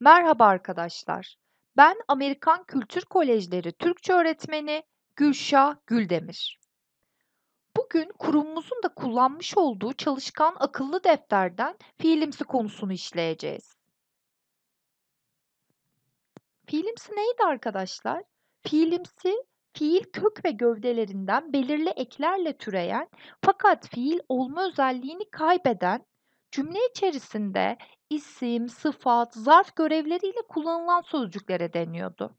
Merhaba arkadaşlar. Ben Amerikan Kültür Kolejleri Türkçe öğretmeni Gülşah Güldemir. Bugün kurumumuzun da kullanmış olduğu çalışkan akıllı defterden fiilimsi konusunu işleyeceğiz. Fiilimsi neydi arkadaşlar? Fiilimsi fiil kök ve gövdelerinden belirli eklerle türeyen fakat fiil olma özelliğini kaybeden Cümle içerisinde isim, sıfat, zarf görevleriyle kullanılan sözcüklere deniyordu.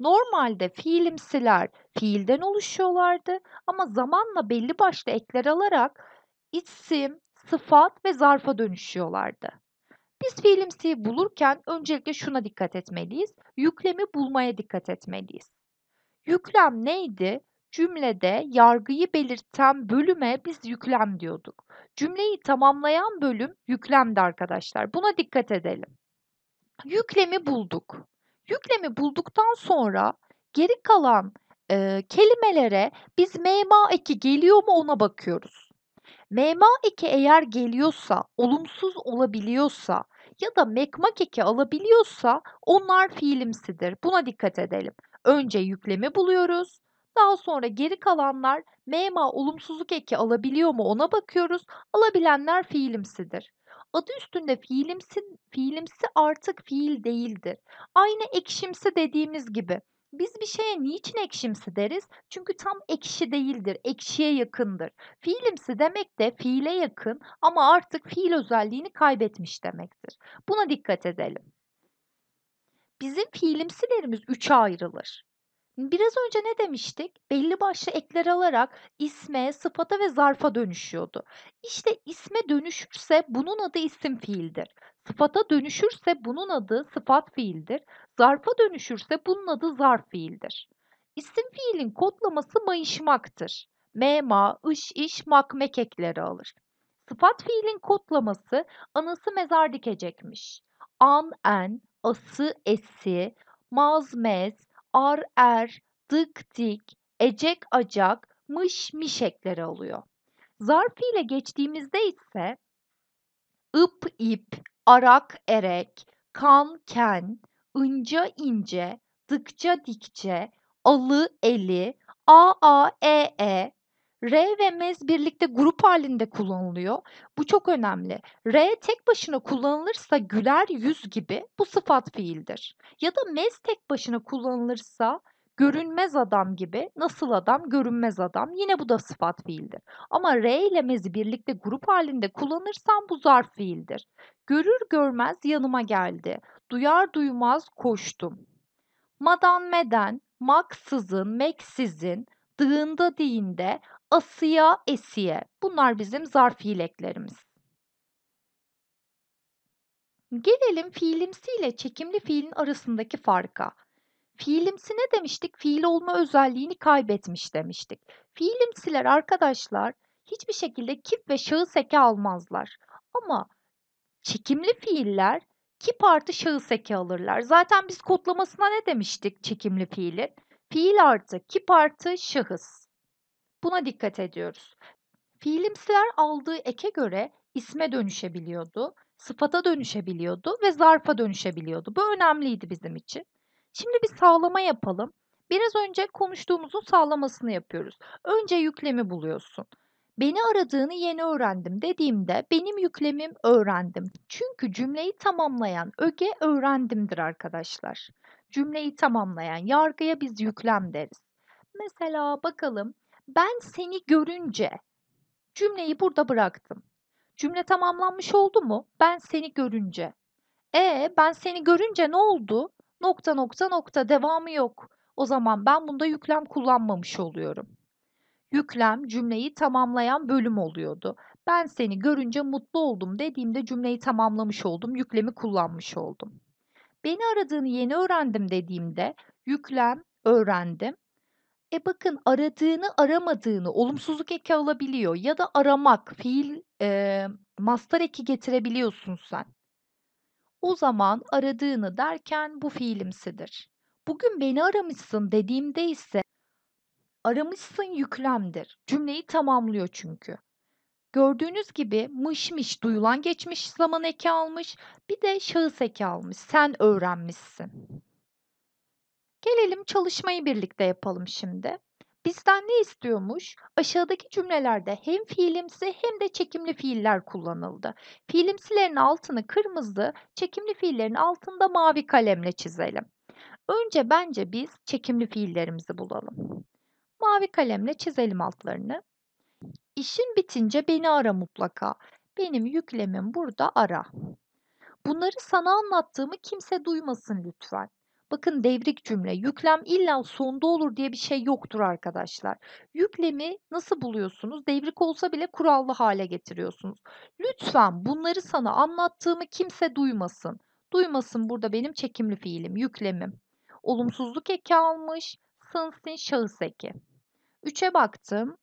Normalde fiilimsiler fiilden oluşuyorlardı ama zamanla belli başlı ekler alarak isim, sıfat ve zarfa dönüşüyorlardı. Biz fiilimsiyi bulurken öncelikle şuna dikkat etmeliyiz. Yüklemi bulmaya dikkat etmeliyiz. Yüklem neydi? cümlede yargıyı belirten bölüme biz yüklem diyorduk. Cümleyi tamamlayan bölüm yüklemdi arkadaşlar. Buna dikkat edelim. Yüklemi bulduk. Yüklemi bulduktan sonra geri kalan e, kelimelere biz mema eki geliyor mu ona bakıyoruz. Mema eki eğer geliyorsa, olumsuz olabiliyorsa ya da mekmak eki alabiliyorsa onlar fiilimsidir. Buna dikkat edelim. Önce yüklemi buluyoruz daha sonra geri kalanlar mema olumsuzluk eki alabiliyor mu ona bakıyoruz. Alabilenler fiilimsidir. Adı üstünde fiilimsi, fiilimsi artık fiil değildir. Aynı ekşimsi dediğimiz gibi. Biz bir şeye niçin ekşimsi deriz? Çünkü tam ekşi değildir, ekşiye yakındır. Fiilimsi demek de fiile yakın ama artık fiil özelliğini kaybetmiş demektir. Buna dikkat edelim. Bizim fiilimsilerimiz üçe ayrılır. Biraz önce ne demiştik? Belli başlı ekler alarak isme, sıfata ve zarfa dönüşüyordu. İşte isme dönüşürse bunun adı isim fiildir. Sıfata dönüşürse bunun adı sıfat fiildir. Zarfa dönüşürse bunun adı zarf fiildir. İsim fiilin kodlaması mayışmaktır. Mema, ış, iş, mak, mek ekleri alır. Sıfat fiilin kodlaması anası mezar dikecekmiş. An, en, ası, esi, maz, mez, ar er, dık dik, ecek acak, mış miş ekleri oluyor. Zarf ile geçtiğimizde ise ıp ip, arak erek, kan ken, ınca ince, dıkça dikçe, alı eli, a a e e, R ve mez birlikte grup halinde kullanılıyor. Bu çok önemli. R tek başına kullanılırsa güler yüz gibi bu sıfat fiildir. Ya da mez tek başına kullanılırsa görünmez adam gibi nasıl adam görünmez adam yine bu da sıfat fiildir. Ama R ile mezi birlikte grup halinde kullanırsam bu zarf fiildir. Görür görmez yanıma geldi. Duyar duymaz koştum. Madan meden, maksızın, meksizin, dığında diyinde, asıya, esiye. Bunlar bizim zarf fiileklerimiz. Gelelim fiilimsi ile çekimli fiilin arasındaki farka. Fiilimsi ne demiştik? Fiil olma özelliğini kaybetmiş demiştik. Fiilimsiler arkadaşlar hiçbir şekilde kip ve şahıs eki almazlar. Ama çekimli fiiller kip artı şahıs eki alırlar. Zaten biz kodlamasına ne demiştik çekimli fiilin? Fiil artı kip artı şahıs. Buna dikkat ediyoruz. Fiilimsiler aldığı eke göre isme dönüşebiliyordu, sıfata dönüşebiliyordu ve zarfa dönüşebiliyordu. Bu önemliydi bizim için. Şimdi bir sağlama yapalım. Biraz önce konuştuğumuzun sağlamasını yapıyoruz. Önce yüklemi buluyorsun. Beni aradığını yeni öğrendim dediğimde benim yüklemim öğrendim. Çünkü cümleyi tamamlayan öge öğrendimdir arkadaşlar. Cümleyi tamamlayan yargıya biz yüklem deriz. Mesela bakalım ben seni görünce cümleyi burada bıraktım. Cümle tamamlanmış oldu mu? Ben seni görünce. E ben seni görünce ne oldu? Nokta nokta nokta devamı yok. O zaman ben bunda yüklem kullanmamış oluyorum. Yüklem cümleyi tamamlayan bölüm oluyordu. Ben seni görünce mutlu oldum dediğimde cümleyi tamamlamış oldum, yüklemi kullanmış oldum. Beni aradığını yeni öğrendim dediğimde yüklem öğrendim e bakın aradığını aramadığını olumsuzluk eki alabiliyor ya da aramak fiil e, mastar eki getirebiliyorsun sen. O zaman aradığını derken bu fiilimsidir. Bugün beni aramışsın dediğimde ise aramışsın yüklemdir. Cümleyi tamamlıyor çünkü. Gördüğünüz gibi mışmış duyulan geçmiş zaman eki almış bir de şahıs eki almış sen öğrenmişsin. Gelelim çalışmayı birlikte yapalım şimdi. Bizden ne istiyormuş? Aşağıdaki cümlelerde hem fiilimsi hem de çekimli fiiller kullanıldı. Fiilimsilerin altını kırmızı, çekimli fiillerin altında mavi kalemle çizelim. Önce bence biz çekimli fiillerimizi bulalım. Mavi kalemle çizelim altlarını. İşin bitince beni ara mutlaka. Benim yüklemim burada ara. Bunları sana anlattığımı kimse duymasın lütfen. Bakın devrik cümle. Yüklem illa sonda olur diye bir şey yoktur arkadaşlar. Yüklemi nasıl buluyorsunuz? Devrik olsa bile kurallı hale getiriyorsunuz. Lütfen bunları sana anlattığımı kimse duymasın. Duymasın burada benim çekimli fiilim, yüklemim. Olumsuzluk eki almış. Sınsın şahıs eki. Üçe baktım.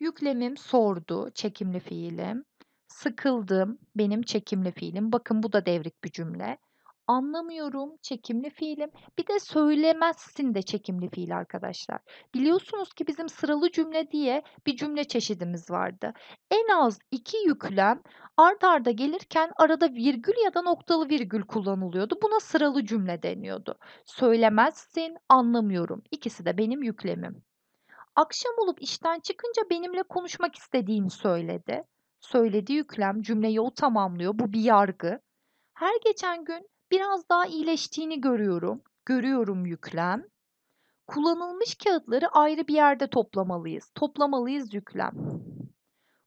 Yüklemim sordu, çekimli fiilim. Sıkıldım, benim çekimli fiilim. Bakın bu da devrik bir cümle anlamıyorum çekimli fiilim. Bir de söylemezsin de çekimli fiil arkadaşlar. Biliyorsunuz ki bizim sıralı cümle diye bir cümle çeşidimiz vardı. En az iki yüklem art arda gelirken arada virgül ya da noktalı virgül kullanılıyordu. Buna sıralı cümle deniyordu. Söylemezsin, anlamıyorum. İkisi de benim yüklemim. Akşam olup işten çıkınca benimle konuşmak istediğini söyledi. Söylediği yüklem cümleyi o tamamlıyor. Bu bir yargı. Her geçen gün biraz daha iyileştiğini görüyorum. Görüyorum yüklem. Kullanılmış kağıtları ayrı bir yerde toplamalıyız. Toplamalıyız yüklem.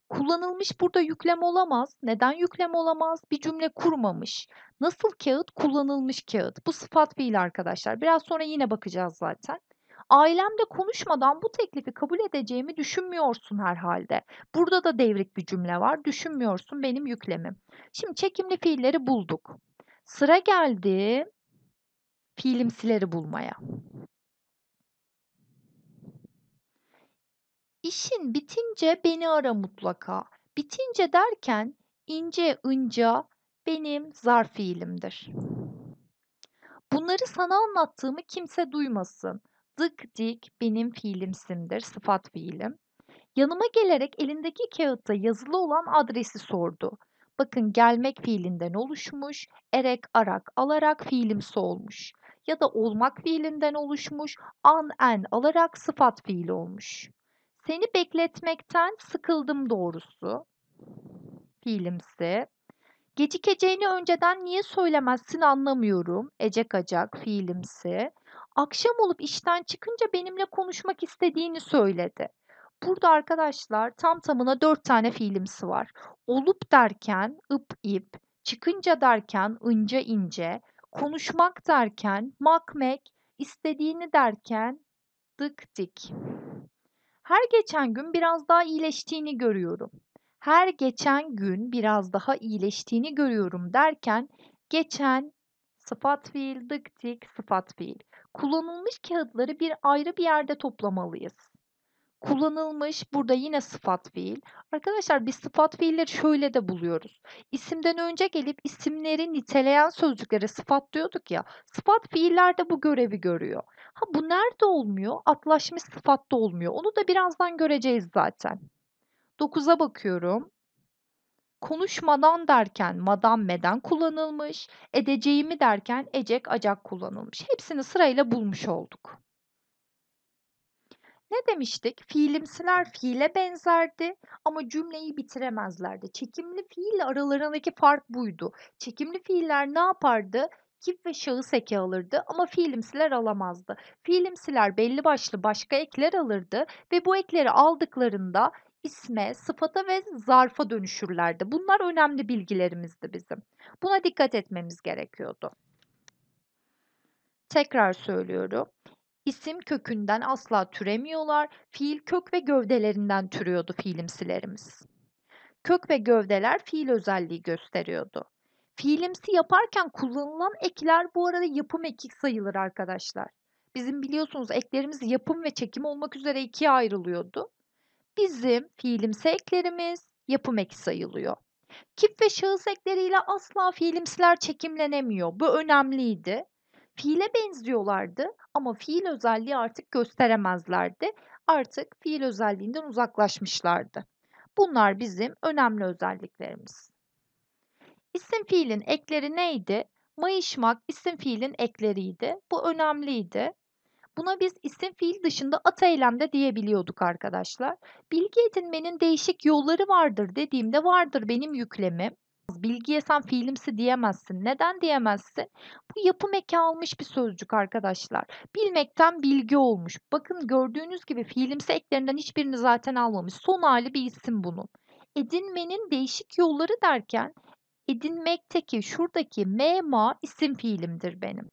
Kullanılmış burada yüklem olamaz. Neden yüklem olamaz? Bir cümle kurmamış. Nasıl kağıt? Kullanılmış kağıt. Bu sıfat fiil arkadaşlar. Biraz sonra yine bakacağız zaten. Ailemle konuşmadan bu teklifi kabul edeceğimi düşünmüyorsun herhalde. Burada da devrik bir cümle var. Düşünmüyorsun benim yüklemim. Şimdi çekimli fiilleri bulduk. Sıra geldi fiilimsileri bulmaya. İşin bitince beni ara mutlaka. Bitince derken ince ınca benim zar fiilimdir. Bunları sana anlattığımı kimse duymasın. Dık dik benim fiilimsimdir, sıfat fiilim. Yanıma gelerek elindeki kağıtta yazılı olan adresi sordu. Bakın gelmek fiilinden oluşmuş, erek, arak, alarak fiilimsi olmuş. Ya da olmak fiilinden oluşmuş, an, en alarak sıfat fiili olmuş. Seni bekletmekten sıkıldım doğrusu. Fiilimsi. Gecikeceğini önceden niye söylemezsin anlamıyorum. Ecek acak fiilimsi. Akşam olup işten çıkınca benimle konuşmak istediğini söyledi. Burada arkadaşlar tam tamına 4 tane fiilimsi var. Olup derken ıp ip, çıkınca derken ince ince, konuşmak derken makmek, istediğini derken dık dik. Her geçen gün biraz daha iyileştiğini görüyorum. Her geçen gün biraz daha iyileştiğini görüyorum derken geçen sıfat fiil, dık dik sıfat fiil. Kullanılmış kağıtları bir ayrı bir yerde toplamalıyız kullanılmış. Burada yine sıfat fiil. Arkadaşlar biz sıfat fiilleri şöyle de buluyoruz. İsimden önce gelip isimleri niteleyen sözcüklere sıfat diyorduk ya. Sıfat fiiller de bu görevi görüyor. Ha bu nerede olmuyor? Atlaşmış sıfatta olmuyor. Onu da birazdan göreceğiz zaten. 9'a bakıyorum. Konuşmadan derken madam meden kullanılmış, edeceğimi derken ecek acak kullanılmış. Hepsini sırayla bulmuş olduk. Ne demiştik? Fiilimsiler fiile benzerdi ama cümleyi bitiremezlerdi. Çekimli fiil aralarındaki fark buydu. Çekimli fiiller ne yapardı? kip ve şahıs eki alırdı ama fiilimsiler alamazdı. Fiilimsiler belli başlı başka ekler alırdı ve bu ekleri aldıklarında isme, sıfata ve zarfa dönüşürlerdi. Bunlar önemli bilgilerimizdi bizim. Buna dikkat etmemiz gerekiyordu. Tekrar söylüyorum. İsim kökünden asla türemiyorlar. Fiil kök ve gövdelerinden türüyordu fiilimsilerimiz. Kök ve gövdeler fiil özelliği gösteriyordu. Fiilimsi yaparken kullanılan ekler bu arada yapım ekik sayılır arkadaşlar. Bizim biliyorsunuz eklerimiz yapım ve çekim olmak üzere ikiye ayrılıyordu. Bizim fiilimsi eklerimiz yapım eki sayılıyor. Kip ve şahıs ekleriyle asla fiilimsiler çekimlenemiyor. Bu önemliydi. Fiile benziyorlardı ama fiil özelliği artık gösteremezlerdi. Artık fiil özelliğinden uzaklaşmışlardı. Bunlar bizim önemli özelliklerimiz. İsim fiilin ekleri neydi? Mayışmak isim fiilin ekleriydi. Bu önemliydi. Buna biz isim fiil dışında ata eylemde diyebiliyorduk arkadaşlar. Bilgi edinmenin değişik yolları vardır dediğimde vardır benim yüklemim. Bilgiye sen fiilimsi diyemezsin. Neden diyemezsin? Bu yapı eki almış bir sözcük arkadaşlar. Bilmekten bilgi olmuş. Bakın gördüğünüz gibi fiilimsi eklerinden hiçbirini zaten almamış. Son hali bir isim bunun. Edinmenin değişik yolları derken edinmekteki şuradaki mema isim fiilimdir benim.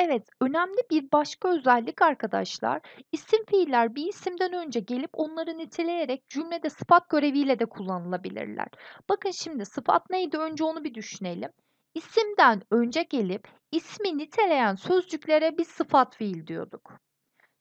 Evet, önemli bir başka özellik arkadaşlar, isim fiiller bir isimden önce gelip onları niteleyerek cümlede sıfat göreviyle de kullanılabilirler. Bakın şimdi sıfat neydi önce onu bir düşünelim. İsimden önce gelip ismi niteleyen sözcüklere bir sıfat fiil diyorduk.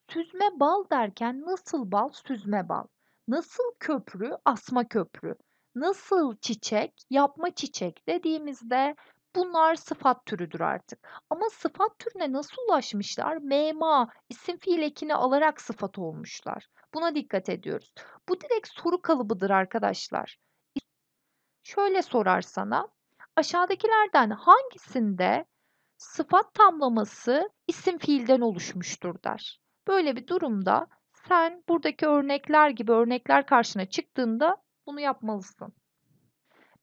Süzme bal derken nasıl bal? Süzme bal. Nasıl köprü? Asma köprü. Nasıl çiçek? Yapma çiçek dediğimizde Bunlar sıfat türüdür artık. Ama sıfat türüne nasıl ulaşmışlar? Mema, isim fiil ekini alarak sıfat olmuşlar. Buna dikkat ediyoruz. Bu direkt soru kalıbıdır arkadaşlar. Şöyle sorar sana. Aşağıdakilerden hangisinde sıfat tamlaması isim fiilden oluşmuştur der. Böyle bir durumda sen buradaki örnekler gibi örnekler karşına çıktığında bunu yapmalısın.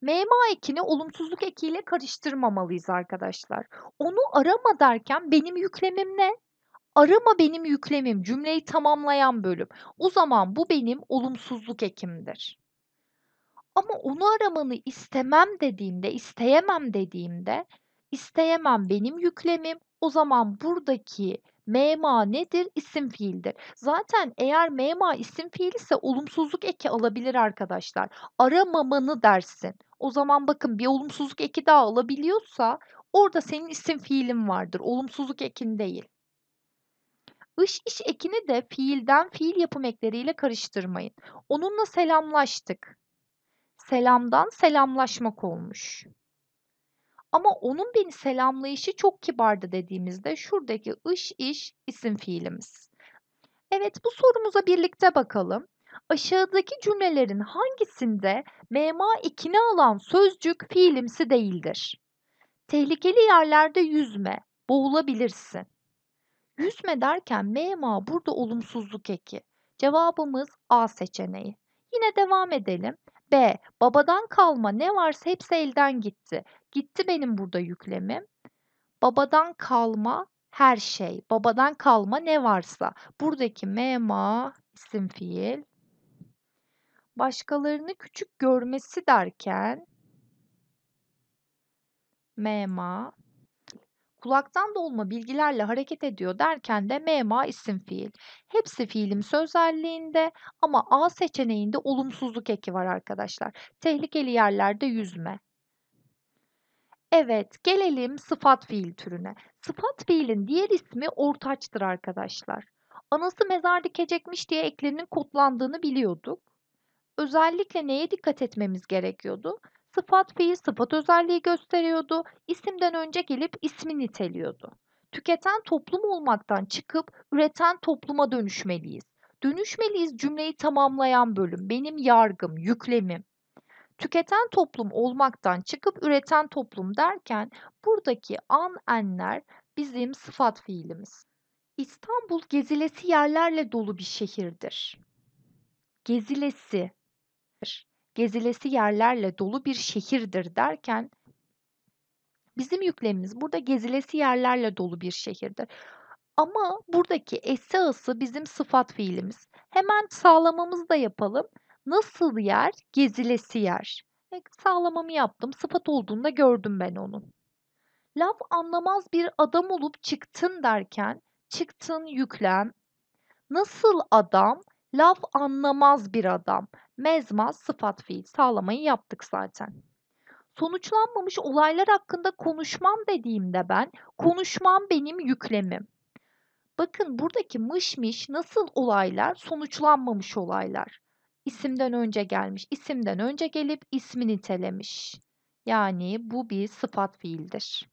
MMA ekini olumsuzluk ekiyle karıştırmamalıyız arkadaşlar. Onu arama derken benim yüklemim ne? Arama benim yüklemim cümleyi tamamlayan bölüm. O zaman bu benim olumsuzluk ekimdir. Ama onu aramanı istemem dediğimde, isteyemem dediğimde isteyemem benim yüklemim. O zaman buradaki Mema nedir? İsim fiildir. Zaten eğer mema isim fiil ise olumsuzluk eki alabilir arkadaşlar. Aramamanı dersin. O zaman bakın bir olumsuzluk eki daha alabiliyorsa orada senin isim fiilin vardır. Olumsuzluk ekin değil. Iş iş ekini de fiilden fiil yapım ekleriyle karıştırmayın. Onunla selamlaştık. Selamdan selamlaşmak olmuş. Ama onun beni selamlayışı çok kibardı dediğimizde şuradaki ış iş isim fiilimiz. Evet bu sorumuza birlikte bakalım. Aşağıdaki cümlelerin hangisinde mema ikini alan sözcük fiilimsi değildir? Tehlikeli yerlerde yüzme, boğulabilirsin. Yüzme derken mema burada olumsuzluk eki. Cevabımız A seçeneği. Yine devam edelim. B. Babadan kalma ne varsa hepsi elden gitti. Gitti benim burada yüklemim. Babadan kalma her şey. Babadan kalma ne varsa. Buradaki mema isim fiil. Başkalarını küçük görmesi derken mema kulaktan dolma bilgilerle hareket ediyor derken de mema isim fiil. Hepsi fiilim özelliğinde ama A seçeneğinde olumsuzluk eki var arkadaşlar. Tehlikeli yerlerde yüzme, Evet, gelelim sıfat fiil türüne. Sıfat fiilin diğer ismi ortaçtır arkadaşlar. Anası mezar dikecekmiş diye eklerinin kodlandığını biliyorduk. Özellikle neye dikkat etmemiz gerekiyordu? Sıfat fiil sıfat özelliği gösteriyordu. isimden önce gelip ismi niteliyordu. Tüketen toplum olmaktan çıkıp üreten topluma dönüşmeliyiz. Dönüşmeliyiz cümleyi tamamlayan bölüm. Benim yargım, yüklemim tüketen toplum olmaktan çıkıp üreten toplum derken buradaki an enler bizim sıfat fiilimiz. İstanbul gezilesi yerlerle dolu bir şehirdir. Gezilesi gezilesi yerlerle dolu bir şehirdir derken bizim yüklemimiz burada gezilesi yerlerle dolu bir şehirdir. Ama buradaki esası bizim sıfat fiilimiz. Hemen sağlamamızı da yapalım. Nasıl yer? Gezilesi yer. E, sağlamamı yaptım. Sıfat olduğunda gördüm ben onun. Laf anlamaz bir adam olup çıktın derken çıktın yüklen. Nasıl adam? Laf anlamaz bir adam. Mezmaz sıfat fiil. Sağlamayı yaptık zaten. Sonuçlanmamış olaylar hakkında konuşmam dediğimde ben konuşmam benim yüklemim. Bakın buradaki mışmiş nasıl olaylar sonuçlanmamış olaylar isimden önce gelmiş. İsimden önce gelip ismi nitelemiş. Yani bu bir sıfat fiildir.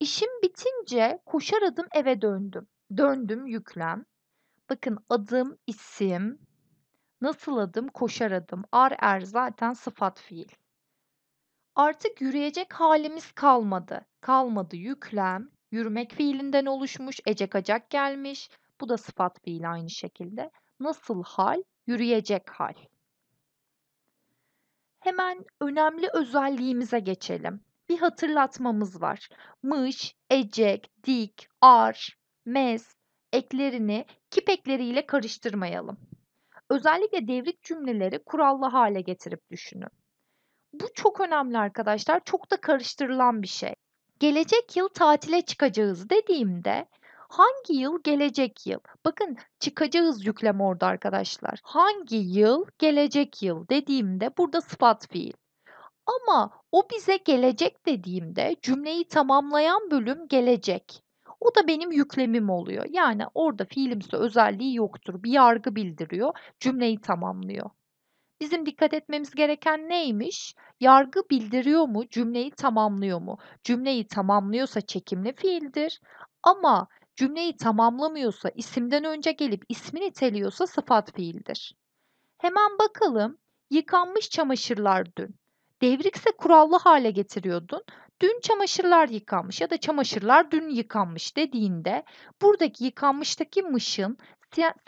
İşim bitince koşar adım eve döndüm. Döndüm yüklem. Bakın adım isim. Nasıl adım? Koşar adım. Ar er zaten sıfat fiil. Artık yürüyecek halimiz kalmadı. Kalmadı yüklem. Yürümek fiilinden oluşmuş. Ecek acak gelmiş. Bu da sıfat fiil aynı şekilde. Nasıl hal? yürüyecek hal. Hemen önemli özelliğimize geçelim. Bir hatırlatmamız var. Mış, ecek, dik, ar, Mez eklerini kipekleriyle karıştırmayalım. Özellikle devrik cümleleri kurallı hale getirip düşünün. Bu çok önemli arkadaşlar. Çok da karıştırılan bir şey. Gelecek yıl tatile çıkacağız dediğimde Hangi yıl? Gelecek yıl. Bakın çıkacağız yükleme orada arkadaşlar. Hangi yıl? Gelecek yıl dediğimde burada sıfat fiil. Ama o bize gelecek dediğimde cümleyi tamamlayan bölüm gelecek. O da benim yüklemim oluyor. Yani orada fiilimsi özelliği yoktur. Bir yargı bildiriyor, cümleyi tamamlıyor. Bizim dikkat etmemiz gereken neymiş? Yargı bildiriyor mu, cümleyi tamamlıyor mu? Cümleyi tamamlıyorsa çekimli fiildir. Ama cümleyi tamamlamıyorsa, isimden önce gelip ismi niteliyorsa sıfat fiildir. Hemen bakalım. Yıkanmış çamaşırlar dün. Devrikse kurallı hale getiriyordun. Dün çamaşırlar yıkanmış ya da çamaşırlar dün yıkanmış dediğinde buradaki yıkanmıştaki mışın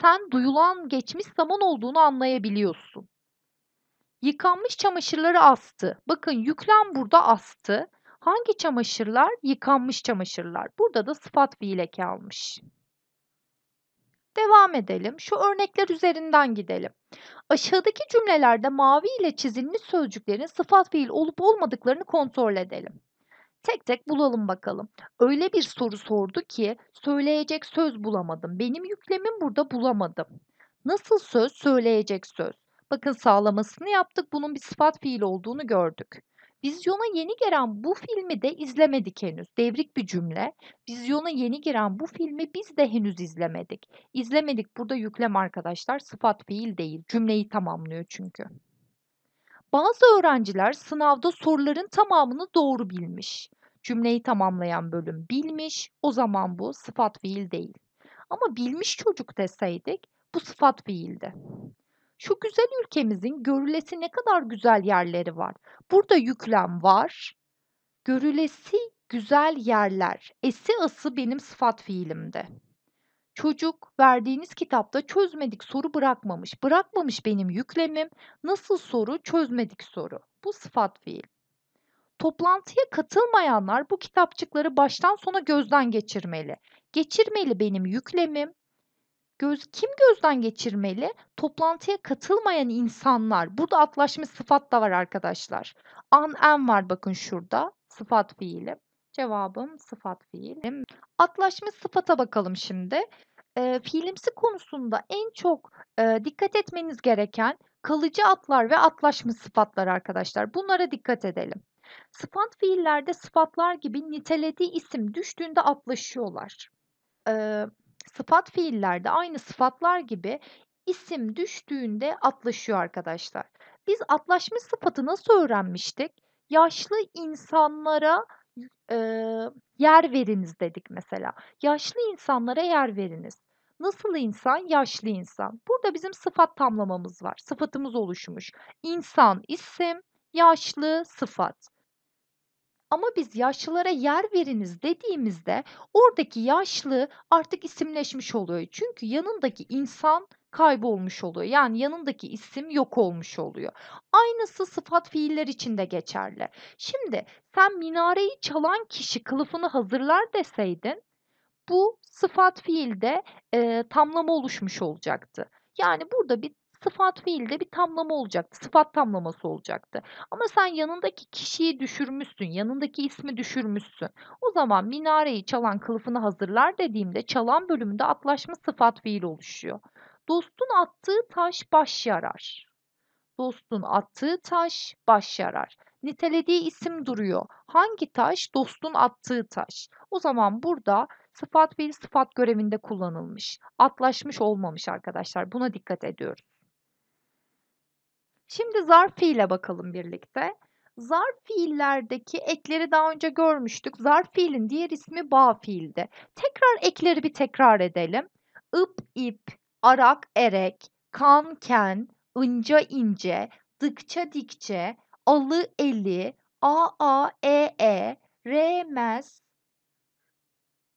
sen duyulan geçmiş zaman olduğunu anlayabiliyorsun. Yıkanmış çamaşırları astı. Bakın yüklem burada astı. Hangi çamaşırlar? Yıkanmış çamaşırlar. Burada da sıfat fiil eki almış. Devam edelim. Şu örnekler üzerinden gidelim. Aşağıdaki cümlelerde mavi ile çizilmiş sözcüklerin sıfat fiil olup olmadıklarını kontrol edelim. Tek tek bulalım bakalım. Öyle bir soru sordu ki söyleyecek söz bulamadım. Benim yüklemim burada bulamadım. Nasıl söz? Söyleyecek söz. Bakın sağlamasını yaptık. Bunun bir sıfat fiil olduğunu gördük. Vizyona yeni giren bu filmi de izlemedik henüz. Devrik bir cümle. Vizyona yeni giren bu filmi biz de henüz izlemedik. İzlemedik burada yüklem arkadaşlar sıfat fiil değil. Cümleyi tamamlıyor çünkü. Bazı öğrenciler sınavda soruların tamamını doğru bilmiş. Cümleyi tamamlayan bölüm bilmiş. O zaman bu sıfat fiil değil. Ama bilmiş çocuk deseydik bu sıfat fiildi. Şu güzel ülkemizin görülesi ne kadar güzel yerleri var. Burada yüklem var. Görülesi güzel yerler. Esi ası benim sıfat fiilimde. Çocuk verdiğiniz kitapta çözmedik soru bırakmamış. Bırakmamış benim yüklemim. Nasıl soru? Çözmedik soru. Bu sıfat fiil. Toplantıya katılmayanlar bu kitapçıkları baştan sona gözden geçirmeli. Geçirmeli benim yüklemim. Göz, kim gözden geçirmeli? Toplantıya katılmayan insanlar. Burada atlaşmış sıfat da var arkadaşlar. An en var bakın şurada. Sıfat fiili. Cevabım sıfat fiil. Atlaşmış sıfata bakalım şimdi. E, fiilimsi konusunda en çok e, dikkat etmeniz gereken kalıcı atlar ve atlaşmış sıfatlar arkadaşlar. Bunlara dikkat edelim. Sıfat fiillerde sıfatlar gibi nitelediği isim düştüğünde atlaşıyorlar. E, sıfat fiillerde aynı sıfatlar gibi isim düştüğünde atlaşıyor arkadaşlar. Biz atlaşmış sıfatı nasıl öğrenmiştik? Yaşlı insanlara e, yer veriniz dedik mesela. Yaşlı insanlara yer veriniz. Nasıl insan? Yaşlı insan. Burada bizim sıfat tamlamamız var. Sıfatımız oluşmuş. İnsan isim, yaşlı sıfat ama biz yaşlılara yer veriniz dediğimizde oradaki yaşlı artık isimleşmiş oluyor. Çünkü yanındaki insan kaybolmuş oluyor. Yani yanındaki isim yok olmuş oluyor. Aynısı sıfat fiiller için de geçerli. Şimdi sen minareyi çalan kişi kılıfını hazırlar deseydin bu sıfat fiilde e, tamlama oluşmuş olacaktı. Yani burada bir sıfat fiilde bir tamlama olacaktı. Sıfat tamlaması olacaktı. Ama sen yanındaki kişiyi düşürmüşsün. Yanındaki ismi düşürmüşsün. O zaman minareyi çalan kılıfını hazırlar dediğimde çalan bölümünde atlaşma sıfat fiil oluşuyor. Dostun attığı taş baş yarar. Dostun attığı taş baş yarar. Nitelediği isim duruyor. Hangi taş? Dostun attığı taş. O zaman burada sıfat fiil sıfat görevinde kullanılmış. Atlaşmış olmamış arkadaşlar. Buna dikkat ediyoruz. Şimdi zarf fiile bakalım birlikte. Zarf fiillerdeki ekleri daha önce görmüştük. Zarf fiilin diğer ismi bağ fiildi. Tekrar ekleri bir tekrar edelim. Ip ip, arak erek, kan ken, inca ince, dıkça dikçe, alı eli, a a e e, remez,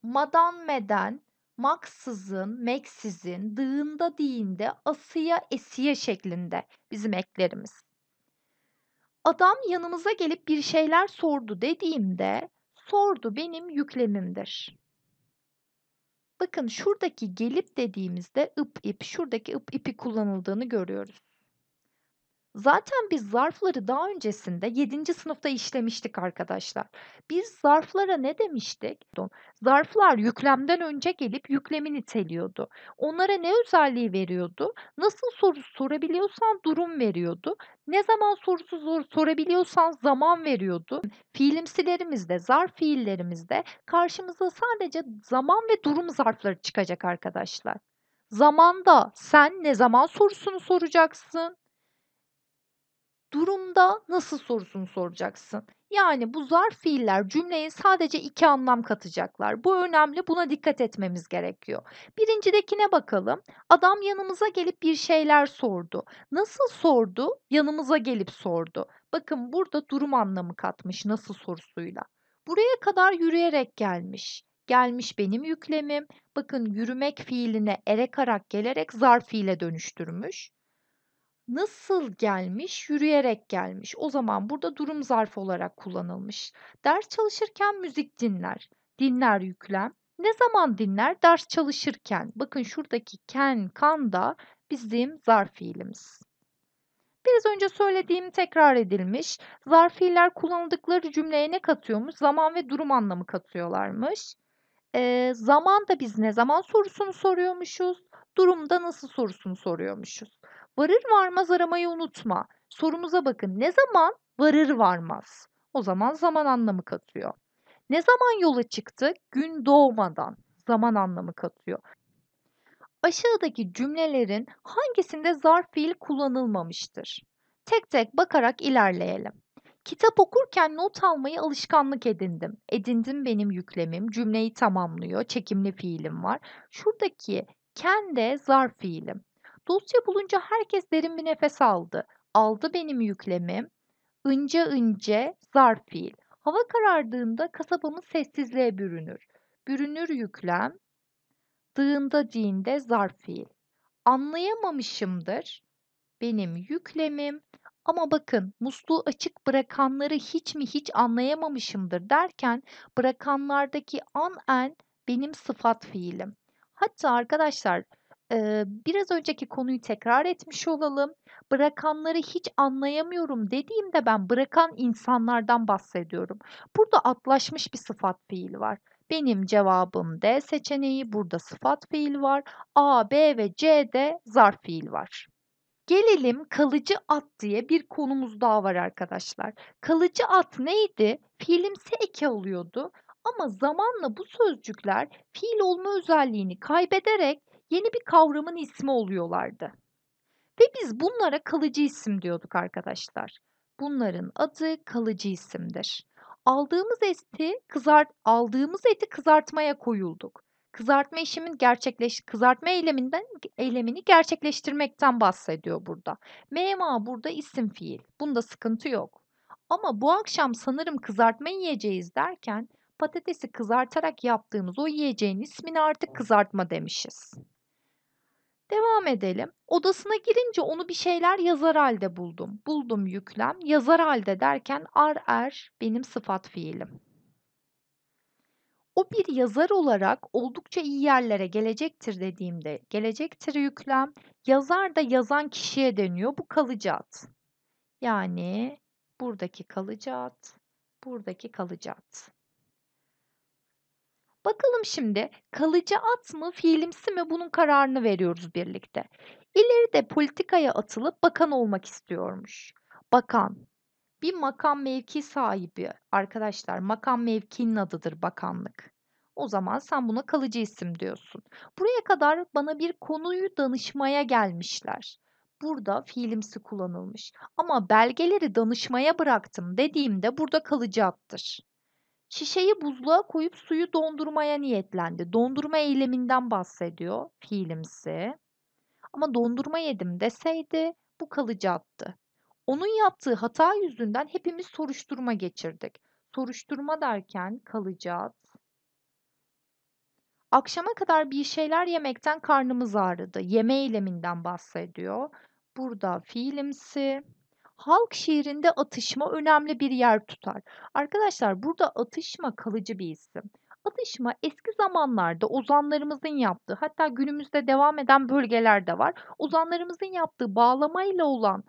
madan meden, maksızın, meksizin, dığında diyinde, asıya esiye şeklinde bizim eklerimiz. Adam yanımıza gelip bir şeyler sordu dediğimde sordu benim yüklemimdir. Bakın şuradaki gelip dediğimizde ıp ip, şuradaki ıp ipi kullanıldığını görüyoruz. Zaten biz zarfları daha öncesinde 7. sınıfta işlemiştik arkadaşlar. Biz zarflara ne demiştik? Zarflar yüklemden önce gelip yüklemi niteliyordu. Onlara ne özelliği veriyordu? Nasıl soru sorabiliyorsan durum veriyordu. Ne zaman sorusu zor sorabiliyorsan zaman veriyordu. Fiilimsilerimizde, zarf fiillerimizde karşımıza sadece zaman ve durum zarfları çıkacak arkadaşlar. Zamanda sen ne zaman sorusunu soracaksın? durumda nasıl sorusunu soracaksın. Yani bu zarf fiiller cümleye sadece iki anlam katacaklar. Bu önemli buna dikkat etmemiz gerekiyor. Birincidekine bakalım. Adam yanımıza gelip bir şeyler sordu. Nasıl sordu? Yanımıza gelip sordu. Bakın burada durum anlamı katmış nasıl sorusuyla. Buraya kadar yürüyerek gelmiş. Gelmiş benim yüklemim. Bakın yürümek fiiline ere karak gelerek zarf fiile dönüştürmüş. Nasıl gelmiş? Yürüyerek gelmiş. O zaman burada durum zarf olarak kullanılmış. Ders çalışırken müzik dinler. Dinler yüklem. Ne zaman dinler? Ders çalışırken. Bakın şuradaki ken, kan da bizim zarf fiilimiz. Biraz önce söylediğim tekrar edilmiş. Zarf fiiller kullanıldıkları cümleye ne katıyormuş? Zaman ve durum anlamı katıyorlarmış. Ee, zaman da biz ne zaman sorusunu soruyormuşuz? Durumda nasıl sorusunu soruyormuşuz? Varır varmaz aramayı unutma. Sorumuza bakın. Ne zaman varır varmaz? O zaman zaman anlamı katıyor. Ne zaman yola çıktı? Gün doğmadan zaman anlamı katıyor. Aşağıdaki cümlelerin hangisinde zarf fiil kullanılmamıştır? Tek tek bakarak ilerleyelim. Kitap okurken not almayı alışkanlık edindim. Edindim benim yüklemim. Cümleyi tamamlıyor. Çekimli fiilim var. Şuradaki kende zarf fiilim. Dosya bulunca herkes derin bir nefes aldı. Aldı benim yüklemim. Ince ince zarf fiil. Hava karardığında kasabamız sessizliğe bürünür. Bürünür yüklem. Dığında diğinde zarf fiil. Anlayamamışımdır. Benim yüklemim. Ama bakın musluğu açık bırakanları hiç mi hiç anlayamamışımdır derken bırakanlardaki an en benim sıfat fiilim. Hatta arkadaşlar biraz önceki konuyu tekrar etmiş olalım. Bırakanları hiç anlayamıyorum dediğimde ben bırakan insanlardan bahsediyorum. Burada atlaşmış bir sıfat fiil var. Benim cevabım D seçeneği burada sıfat fiil var. A, B ve C'de zarf fiil var. Gelelim kalıcı at diye bir konumuz daha var arkadaşlar. Kalıcı at neydi? Fiilimsi eke oluyordu. Ama zamanla bu sözcükler fiil olma özelliğini kaybederek yeni bir kavramın ismi oluyorlardı. Ve biz bunlara kalıcı isim diyorduk arkadaşlar. Bunların adı kalıcı isimdir. Aldığımız eti kızart aldığımız eti kızartmaya koyulduk. Kızartma işimin gerçekleş kızartma eyleminden eylemini gerçekleştirmekten bahsediyor burada. Mema burada isim fiil. Bunda sıkıntı yok. Ama bu akşam sanırım kızartma yiyeceğiz derken patatesi kızartarak yaptığımız o yiyeceğin ismini artık kızartma demişiz. Devam edelim. Odasına girince onu bir şeyler yazar halde buldum. Buldum yüklem. Yazar halde derken ar er benim sıfat fiilim. O bir yazar olarak oldukça iyi yerlere gelecektir dediğimde gelecektir yüklem. Yazar da yazan kişiye deniyor. Bu kalıcı ad. Yani buradaki kalıcı ad, buradaki kalıcı ad. Bakalım şimdi kalıcı at mı fiilimsi mi bunun kararını veriyoruz birlikte. İleride politikaya atılıp bakan olmak istiyormuş. Bakan. Bir makam mevki sahibi arkadaşlar makam mevkinin adıdır bakanlık. O zaman sen buna kalıcı isim diyorsun. Buraya kadar bana bir konuyu danışmaya gelmişler. Burada fiilimsi kullanılmış. Ama belgeleri danışmaya bıraktım dediğimde burada kalıcı attır. Şişeyi buzluğa koyup suyu dondurmaya niyetlendi. Dondurma eyleminden bahsediyor fiilimsi. Ama dondurma yedim deseydi bu kalıcı attı. Onun yaptığı hata yüzünden hepimiz soruşturma geçirdik. Soruşturma derken kalıcat. Akşama kadar bir şeyler yemekten karnımız ağrıdı. Yeme eyleminden bahsediyor. Burada fiilimsi halk şiirinde atışma önemli bir yer tutar. Arkadaşlar burada atışma kalıcı bir isim. Atışma eski zamanlarda ozanlarımızın yaptığı hatta günümüzde devam eden bölgelerde var. Ozanlarımızın yaptığı bağlamayla olan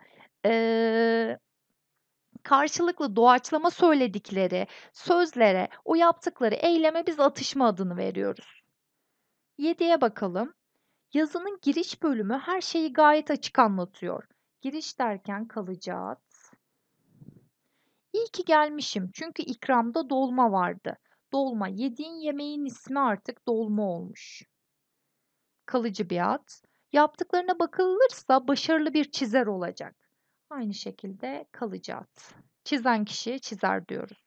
ee, karşılıklı doğaçlama söyledikleri sözlere, o yaptıkları eyleme biz atışma adını veriyoruz. 7'ye bakalım. Yazının giriş bölümü her şeyi gayet açık anlatıyor. Giriş derken kalacağız. İyi ki gelmişim çünkü ikramda dolma vardı. Dolma yediğin yemeğin ismi artık dolma olmuş. Kalıcı bir at. Yaptıklarına bakılırsa başarılı bir çizer olacak. Aynı şekilde kalıcı at. Çizen kişiye çizer diyoruz.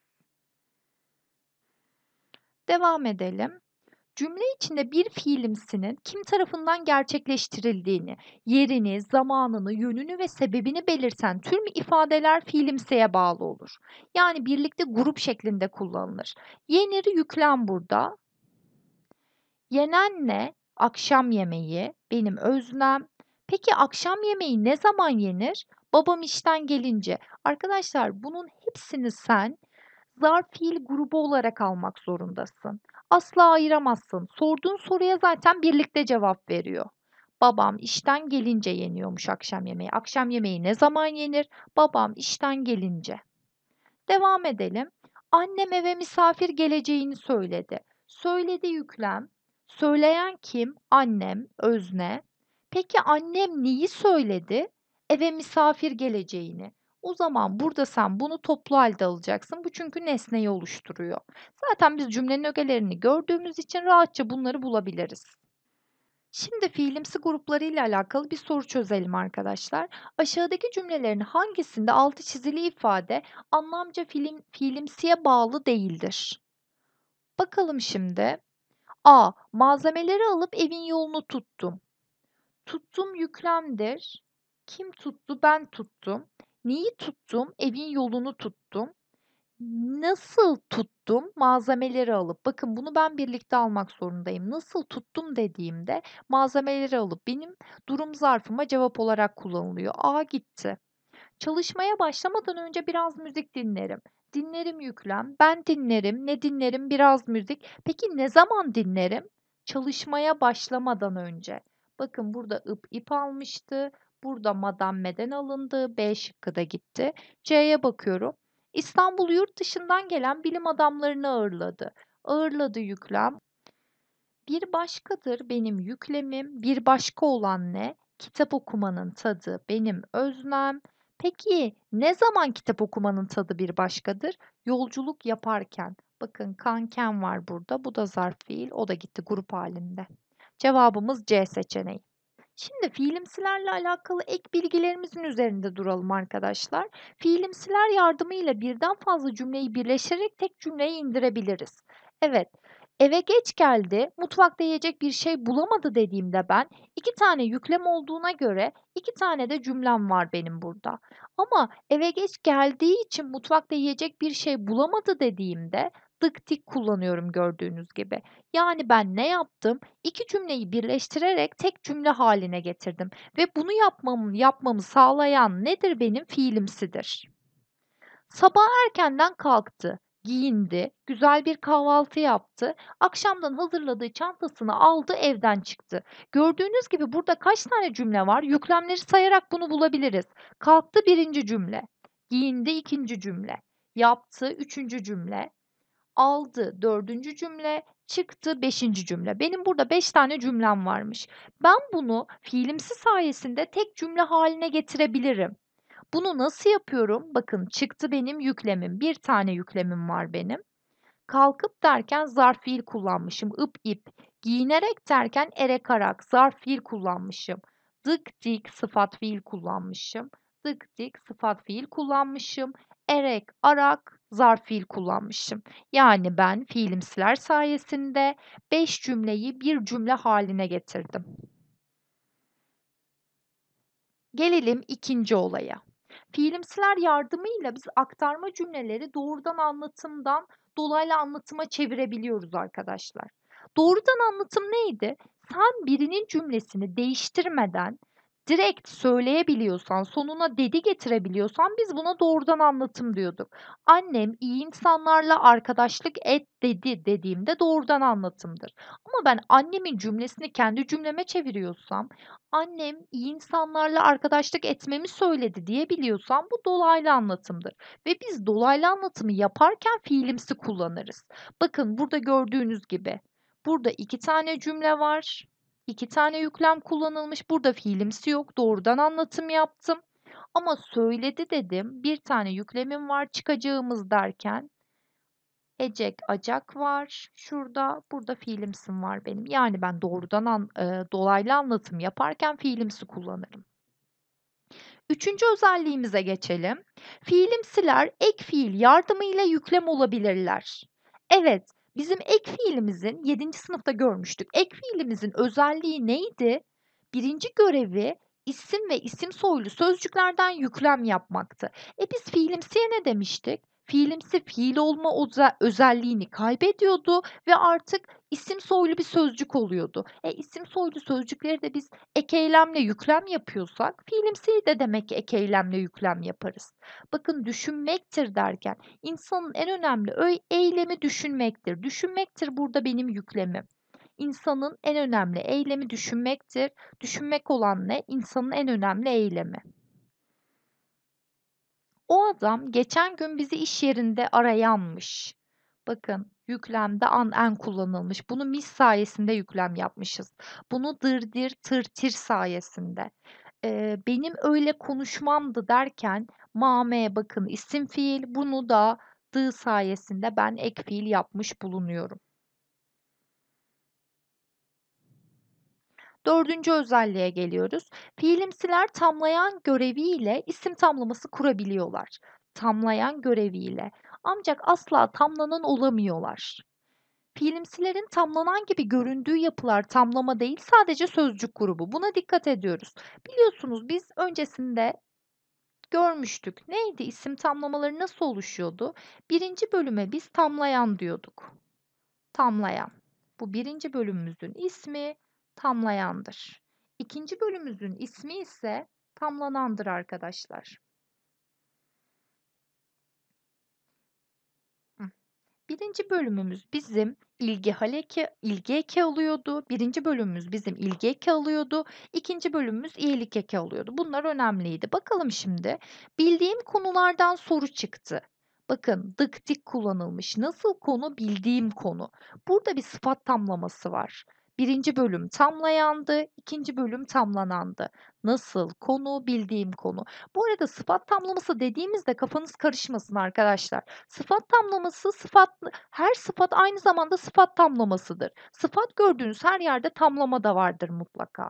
Devam edelim cümle içinde bir fiilimsinin kim tarafından gerçekleştirildiğini, yerini, zamanını, yönünü ve sebebini belirten tüm ifadeler fiilimseye bağlı olur. Yani birlikte grup şeklinde kullanılır. Yenir yüklem burada. Yenen ne? Akşam yemeği, benim özlem. Peki akşam yemeği ne zaman yenir? Babam işten gelince. Arkadaşlar bunun hepsini sen zarf fiil grubu olarak almak zorundasın asla ayıramazsın. Sorduğun soruya zaten birlikte cevap veriyor. Babam işten gelince yeniyormuş akşam yemeği. Akşam yemeği ne zaman yenir? Babam işten gelince. Devam edelim. Annem eve misafir geleceğini söyledi. Söyledi yüklem. Söyleyen kim? Annem, özne. Peki annem neyi söyledi? Eve misafir geleceğini. O zaman burada sen bunu toplu halde alacaksın. Bu çünkü nesneyi oluşturuyor. Zaten biz cümlenin ögelerini gördüğümüz için rahatça bunları bulabiliriz. Şimdi fiilimsi grupları ile alakalı bir soru çözelim arkadaşlar. Aşağıdaki cümlelerin hangisinde altı çizili ifade anlamca film, fiilimsiye bağlı değildir? Bakalım şimdi. A. Malzemeleri alıp evin yolunu tuttum. Tuttum yüklemdir. Kim tuttu? Ben tuttum. Neyi tuttum? Evin yolunu tuttum. Nasıl tuttum? Malzemeleri alıp. Bakın bunu ben birlikte almak zorundayım. Nasıl tuttum dediğimde malzemeleri alıp benim durum zarfıma cevap olarak kullanılıyor. A gitti. Çalışmaya başlamadan önce biraz müzik dinlerim. Dinlerim yüklem. Ben dinlerim. Ne dinlerim? Biraz müzik. Peki ne zaman dinlerim? Çalışmaya başlamadan önce. Bakın burada ip ip almıştı. Burada meden alındı. B şıkkı da gitti. C'ye bakıyorum. İstanbul yurt dışından gelen bilim adamlarını ağırladı. Ağırladı yüklem. Bir başkadır benim yüklemim. Bir başka olan ne? Kitap okumanın tadı benim öznem. Peki ne zaman kitap okumanın tadı bir başkadır? Yolculuk yaparken. Bakın kanken var burada. Bu da zarf fiil. O da gitti grup halinde. Cevabımız C seçeneği. Şimdi fiilimsilerle alakalı ek bilgilerimizin üzerinde duralım arkadaşlar. Fiilimsiler yardımıyla birden fazla cümleyi birleştirerek tek cümleye indirebiliriz. Evet, Eve geç geldi, mutfakta yiyecek bir şey bulamadı dediğimde ben iki tane yüklem olduğuna göre iki tane de cümlem var benim burada. Ama eve geç geldiği için mutfakta yiyecek bir şey bulamadı dediğimde dıktik kullanıyorum gördüğünüz gibi. Yani ben ne yaptım? İki cümleyi birleştirerek tek cümle haline getirdim ve bunu yapmamı, yapmamı sağlayan nedir benim fiilimsidir. Sabah erkenden kalktı, giyindi, güzel bir kahvaltı yaptı, akşamdan hazırladığı çantasını aldı, evden çıktı. Gördüğünüz gibi burada kaç tane cümle var? Yüklemleri sayarak bunu bulabiliriz. Kalktı birinci cümle, giyindi ikinci cümle, yaptı üçüncü cümle, aldı dördüncü cümle, çıktı beşinci cümle. Benim burada beş tane cümlem varmış. Ben bunu fiilimsi sayesinde tek cümle haline getirebilirim. Bunu nasıl yapıyorum? Bakın çıktı benim yüklemim. Bir tane yüklemim var benim. Kalkıp derken zarf fiil kullanmışım. ıp ip. Giyinerek derken erek arak zarf fiil kullanmışım. Dık dik sıfat fiil kullanmışım. Dık dik sıfat fiil kullanmışım. Erek arak zarf fiil kullanmışım. Yani ben fiilimsiler sayesinde 5 cümleyi bir cümle haline getirdim. Gelelim ikinci olaya. Fiilimsiler yardımıyla biz aktarma cümleleri doğrudan anlatımdan dolaylı anlatıma çevirebiliyoruz arkadaşlar. Doğrudan anlatım neydi? Sen birinin cümlesini değiştirmeden direkt söyleyebiliyorsan, sonuna dedi getirebiliyorsan biz buna doğrudan anlatım diyorduk. Annem iyi insanlarla arkadaşlık et dedi dediğimde doğrudan anlatımdır. Ama ben annemin cümlesini kendi cümleme çeviriyorsam, annem iyi insanlarla arkadaşlık etmemi söyledi diyebiliyorsam bu dolaylı anlatımdır. Ve biz dolaylı anlatımı yaparken fiilimsi kullanırız. Bakın burada gördüğünüz gibi burada iki tane cümle var İki tane yüklem kullanılmış. Burada fiilimsi yok. Doğrudan anlatım yaptım. Ama söyledi dedim. Bir tane yüklemim var çıkacağımız derken. Ecek, acak var. Şurada, burada fiilimsim var benim. Yani ben doğrudan an, e, dolaylı anlatım yaparken fiilimsi kullanırım. Üçüncü özelliğimize geçelim. Fiilimsiler ek fiil yardımıyla yüklem olabilirler. Evet, Bizim ek fiilimizin 7. sınıfta görmüştük. Ek fiilimizin özelliği neydi? Birinci görevi isim ve isim soylu sözcüklerden yüklem yapmaktı. E biz fiilimsiye ne demiştik? fiilimsi fiil olma özelliğini kaybediyordu ve artık isim soylu bir sözcük oluyordu. E isim soylu sözcükleri de biz ek eylemle yüklem yapıyorsak fiilimsiyi de demek ki ek eylemle yüklem yaparız. Bakın düşünmektir derken insanın en önemli öy eylemi düşünmektir. Düşünmektir burada benim yüklemim. İnsanın en önemli eylemi düşünmektir. Düşünmek olan ne? İnsanın en önemli eylemi. O adam geçen gün bizi iş yerinde arayanmış. Bakın yüklemde an en kullanılmış. Bunu mis sayesinde yüklem yapmışız. Bunu dırdir tırtir sayesinde. Ee, benim öyle konuşmamdı derken mame bakın isim fiil bunu da dı sayesinde ben ek fiil yapmış bulunuyorum. Dördüncü özelliğe geliyoruz. Fiilimsiler tamlayan göreviyle isim tamlaması kurabiliyorlar. Tamlayan göreviyle. Ancak asla tamlanan olamıyorlar. Fiilimsilerin tamlanan gibi göründüğü yapılar tamlama değil sadece sözcük grubu. Buna dikkat ediyoruz. Biliyorsunuz biz öncesinde görmüştük. Neydi isim tamlamaları nasıl oluşuyordu? Birinci bölüme biz tamlayan diyorduk. Tamlayan. Bu birinci bölümümüzün ismi tamlayandır. İkinci bölümümüzün ismi ise tamlanandır arkadaşlar. Birinci bölümümüz bizim ilgi haleki, ilgi eki alıyordu. Birinci bölümümüz bizim ilgi eki alıyordu. İkinci bölümümüz iyilik eki alıyordu. Bunlar önemliydi. Bakalım şimdi bildiğim konulardan soru çıktı. Bakın dık dik kullanılmış. Nasıl konu? Bildiğim konu. Burada bir sıfat tamlaması var. Birinci bölüm tamlayandı, ikinci bölüm tamlanandı. Nasıl? Konu bildiğim konu. Bu arada sıfat tamlaması dediğimizde kafanız karışmasın arkadaşlar. Sıfat tamlaması sıfat her sıfat aynı zamanda sıfat tamlamasıdır. Sıfat gördüğünüz her yerde tamlama da vardır mutlaka.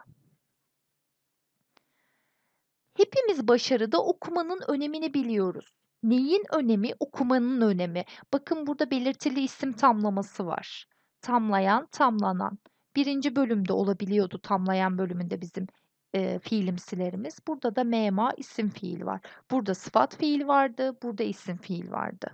Hepimiz başarıda okumanın önemini biliyoruz. Neyin önemi? Okumanın önemi. Bakın burada belirtili isim tamlaması var. Tamlayan, tamlanan. Birinci bölümde olabiliyordu tamlayan bölümünde bizim e, fiilimsilerimiz. Burada da mema isim fiil var. Burada sıfat fiil vardı, burada isim fiil vardı.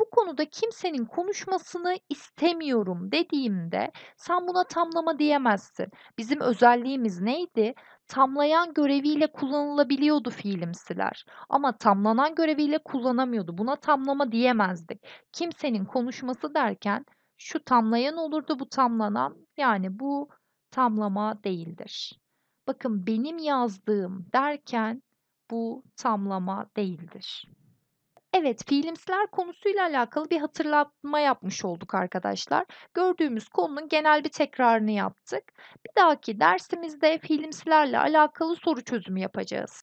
Bu konuda kimsenin konuşmasını istemiyorum dediğimde sen buna tamlama diyemezsin. Bizim özelliğimiz neydi? Tamlayan göreviyle kullanılabiliyordu fiilimsiler ama tamlanan göreviyle kullanamıyordu. Buna tamlama diyemezdik. Kimsenin konuşması derken şu tamlayan olurdu bu tamlanan yani bu tamlama değildir. Bakın benim yazdığım derken bu tamlama değildir. Evet, fiilimsiler konusuyla alakalı bir hatırlatma yapmış olduk arkadaşlar. Gördüğümüz konunun genel bir tekrarını yaptık. Bir dahaki dersimizde fiilimsilerle alakalı soru çözümü yapacağız.